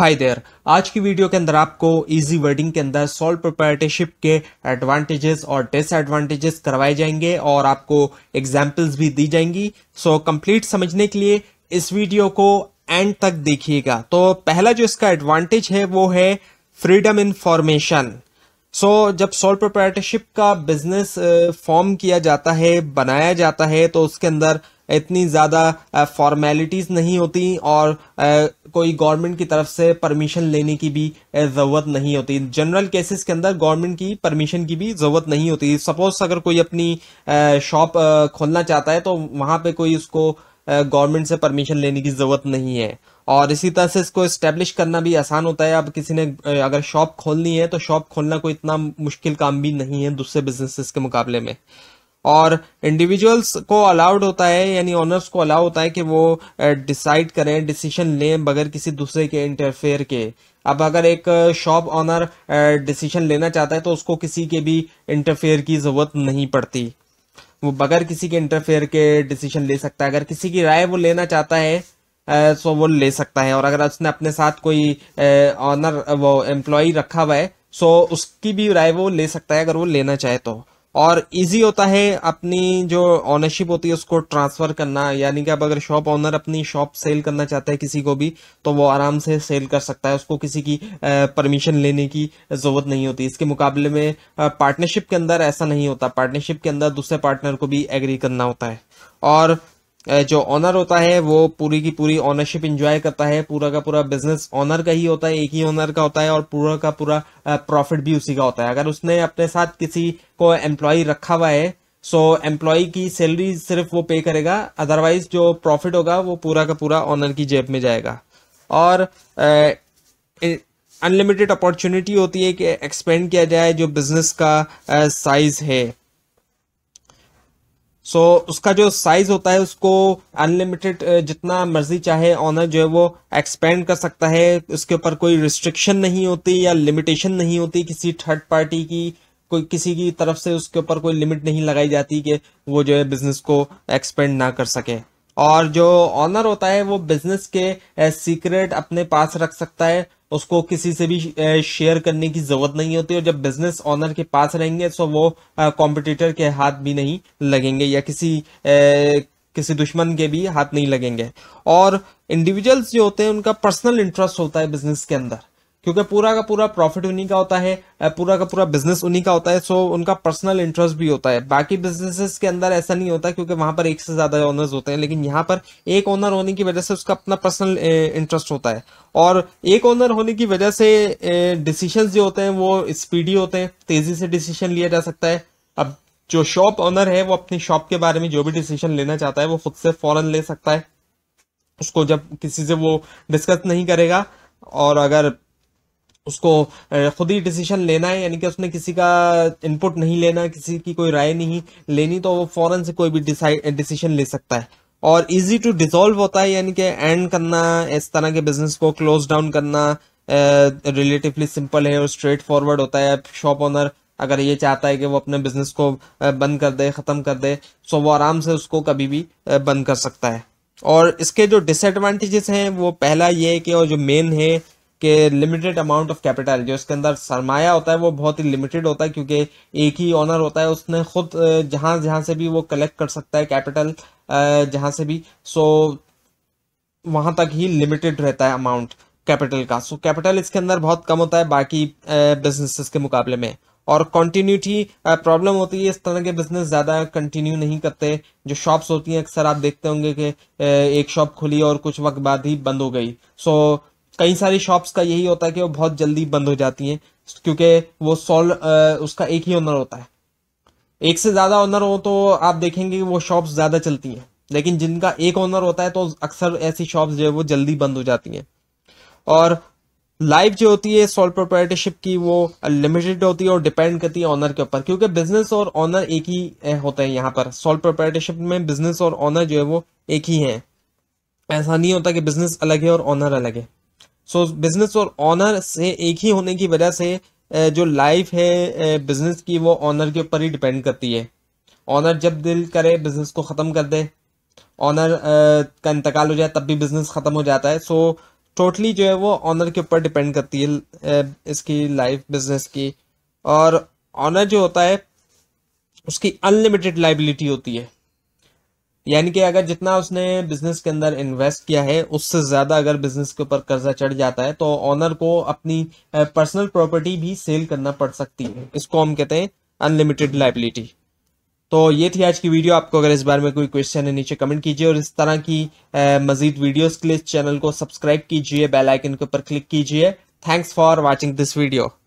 hi there आज की video के अंदर आपको इजी वर्डिंग के अंदर सोल प्रोपरेटरशिप के एडवांटेजेस और डिसएडवांटेजेस करवाए जाएंगे और आपको एग्जांपल्स भी दी जाएंगी सो so, कंप्लीट समझने के लिए इस वीडियो को एंड तक देखिएगा तो पहला जो इसका एडवांटेज है वो है फ्रीडम इन फॉर्मेशन सो जब सोल प्रोपरेटरशिप का बिजनेस फॉर्म किया जाता है बनाया जाता है तो उसके अंदर इतनी ज़्यादा फॉर्मेलिटीज़ नहीं होती और कोई गवर्नमेंट की तरफ से परमिशन लेने की भी ज़रूरत नहीं होती जनरल केसेस के अंदर गवर्नमेंट की परमिशन की भी ज़रूरत नहीं होती सपोज अगर कोई अपनी शॉप खोलना चाहता है तो वहाँ पे कोई उसको गवर्नमेंट से परमिशन लेने की ज़रूरत नहीं है और इसी तरह से इसको इस्टेब्लिश करना भी आसान होता है अब किसी ने अगर शॉप खोलनी है तो शॉप खोलना कोई इतना मुश्किल काम भी नहीं है दूसरे बिजनेसेस के मुकाबले में और इंडिविजुअल्स को अलाउड होता है यानी ऑनर्स को अलाउ होता है कि वो डिसाइड करें डिसीजन लें बगैर किसी दूसरे के इंटरफेयर के अब अगर एक शॉप ऑनर डिसीजन लेना चाहता है तो उसको किसी के भी इंटरफेयर की ज़रूरत नहीं पड़ती वो बगैर किसी के इंटरफेयर के डिसीजन ले सकता है अगर किसी की राय वो लेना चाहता है सो तो वो ले सकता है और अगर उसने अपने साथ कोई ऑनर वो एम्प्लॉय रखा हुआ है सो तो उसकी भी राय वो ले सकता है अगर वो लेना चाहे तो और इजी होता है अपनी जो ऑनरशिप होती है उसको ट्रांसफर करना यानी कि अब अगर शॉप ऑनर अपनी शॉप सेल करना चाहता है किसी को भी तो वो आराम से सेल कर सकता है उसको किसी की परमिशन लेने की ज़रूरत नहीं होती इसके मुकाबले में पार्टनरशिप के अंदर ऐसा नहीं होता पार्टनरशिप के अंदर दूसरे पार्टनर को भी एग्री करना होता है और जो ऑनर होता है वो पूरी की पूरी ऑनरशिप इंजॉय करता है पूरा का पूरा बिजनेस ऑनर का ही होता है एक ही ऑनर का होता है और पूरा का पूरा प्रॉफिट भी उसी का होता है अगर उसने अपने साथ किसी को एम्प्लॉय रखा हुआ है सो so, एम्प्लॉय की सैलरी सिर्फ वो पे करेगा अदरवाइज जो प्रॉफिट होगा वो पूरा का पूरा ऑनर की जेब में जाएगा और अनलिमिटेड अपॉर्चुनिटी होती है कि एक्सपेंड किया जाए जो बिजनेस का साइज है सो उसका जो साइज होता है उसको अनलिमिटेड जितना मर्जी चाहे ऑनर जो है वो एक्सपेंड कर सकता है उसके ऊपर कोई रिस्ट्रिक्शन नहीं होती या लिमिटेशन नहीं होती किसी थर्ड पार्टी की कोई किसी की तरफ से उसके ऊपर कोई लिमिट नहीं लगाई जाती कि वो जो है बिजनेस को एक्सपेंड ना कर सके और जो ऑनर होता है वो बिजनेस के सीक्रेट अपने पास रख सकता है उसको किसी से भी शेयर करने की ज़रूरत नहीं होती और जब बिजनेस ऑनर के पास रहेंगे तो वो कॉम्पिटिटर के हाथ भी नहीं लगेंगे या किसी ए, किसी दुश्मन के भी हाथ नहीं लगेंगे और इंडिविजुअल्स जो होते हैं उनका पर्सनल इंटरेस्ट होता है बिजनेस के अंदर क्योंकि पूरा का पूरा प्रॉफिट उन्हीं का होता है पूरा का पूरा बिजनेस उन्हीं का होता है सो उनका पर्सनल इंटरेस्ट भी होता है बाकी बिजनेसेस के अंदर ऐसा नहीं होता क्योंकि वहां पर एक से ज्यादा ओनर्स होते हैं लेकिन यहाँ पर एक ओनर होने की वजह से उसका अपना पर्सनल इंटरेस्ट होता है और एक ओनर होने की वजह से डिसीजन जो होते हैं वो स्पीडी होते हैं तेजी से डिसीशन लिया जा सकता है अब जो शॉप ओनर है वो अपनी शॉप के बारे में जो भी डिसीजन लेना चाहता है वो खुद से फौरन ले सकता है उसको जब किसी से वो डिस्कस नहीं करेगा और अगर उसको खुद ही डिसीजन लेना है यानी कि उसने किसी का इनपुट नहीं लेना किसी की कोई राय नहीं लेनी तो वो फौरन से कोई भी डिसीजन ले सकता है और इजी टू डिसॉल्व होता है यानी कि एंड करना इस तरह के बिजनेस को क्लोज डाउन करना रिलेटिवली सिंपल है और स्ट्रेट फॉरवर्ड होता है शॉप ओनर अगर ये चाहता है कि वो अपने बिजनेस को बंद कर दे ख़त्म कर दे सो वो आराम से उसको कभी भी बंद कर सकता है और इसके जो डिसएडवांटेजेस हैं वो पहला ये है कि और जो मेन है के लिमिटेड अमाउंट ऑफ कैपिटल जो इसके अंदर सरमाया होता है वो बहुत ही लिमिटेड होता है क्योंकि एक ही ऑनर होता है उसने खुद जहां जहां से भी वो कलेक्ट कर सकता है कैपिटल जहां से भी सो वहां तक ही लिमिटेड रहता है अमाउंट कैपिटल का सो कैपिटल इसके अंदर बहुत कम होता है बाकी बिजनेसेस के मुकाबले में और कंटिन्यूटी प्रॉब्लम होती है इस तरह के बिजनेस ज़्यादा कंटिन्यू नहीं करते जो शॉप्स होती हैं अक्सर आप देखते होंगे कि एक शॉप खुली और कुछ वक्त बाद ही बंद हो गई सो so, कई सारी शॉप्स का यही होता है कि वो बहुत जल्दी बंद हो जाती हैं क्योंकि वो सॉल उसका एक ही ऑनर होता है एक से ज़्यादा ऑनर हो तो आप देखेंगे कि वो शॉप्स ज़्यादा चलती हैं लेकिन जिनका एक ऑनर होता है तो अक्सर ऐसी शॉप्स जो है वो जल्दी बंद हो जाती हैं और लाइफ जो होती है सॉल प्रोप्राइटरशिप की वो लिमिटेड होती है और डिपेंड करती है ऑनर के ऊपर क्योंकि बिजनेस और ऑनर एक ही होते हैं यहाँ पर सॉल प्रोप्राइटरशिप में बिजनेस और ऑनर जो है वो एक ही हैं ऐसा नहीं होता कि बिजनेस अलग है और ऑनर अलग है सो बिजनेस और ऑनर से एक ही होने की वजह से जो लाइफ है बिजनेस की वो ऑनर के ऊपर ही डिपेंड करती है ऑनर जब दिल करे बिजनेस को ख़त्म कर दे ऑनर का इंतकाल हो जाए तब भी बिजनेस ख़त्म हो जाता है सो so, टोटली जो है वो ऑनर के ऊपर डिपेंड करती है इसकी लाइफ बिजनेस की और ऑनर जो होता है उसकी अनलिमिटेड लाइबिलिटी होती है यानी कि अगर जितना उसने बिजनेस के अंदर इन्वेस्ट किया है उससे ज़्यादा अगर बिजनेस के ऊपर कर्जा चढ़ जाता है तो ऑनर को अपनी पर्सनल प्रॉपर्टी भी सेल करना पड़ सकती है इसको हम कहते हैं अनलिमिटेड लाइबिलिटी तो ये थी आज की वीडियो आपको अगर इस बारे में कोई क्वेश्चन है नीचे कमेंट कीजिए और इस तरह की मजीद वीडियो के लिए चैनल को सब्सक्राइब कीजिए बेलाइकन के ऊपर क्लिक कीजिए thanks for watching this video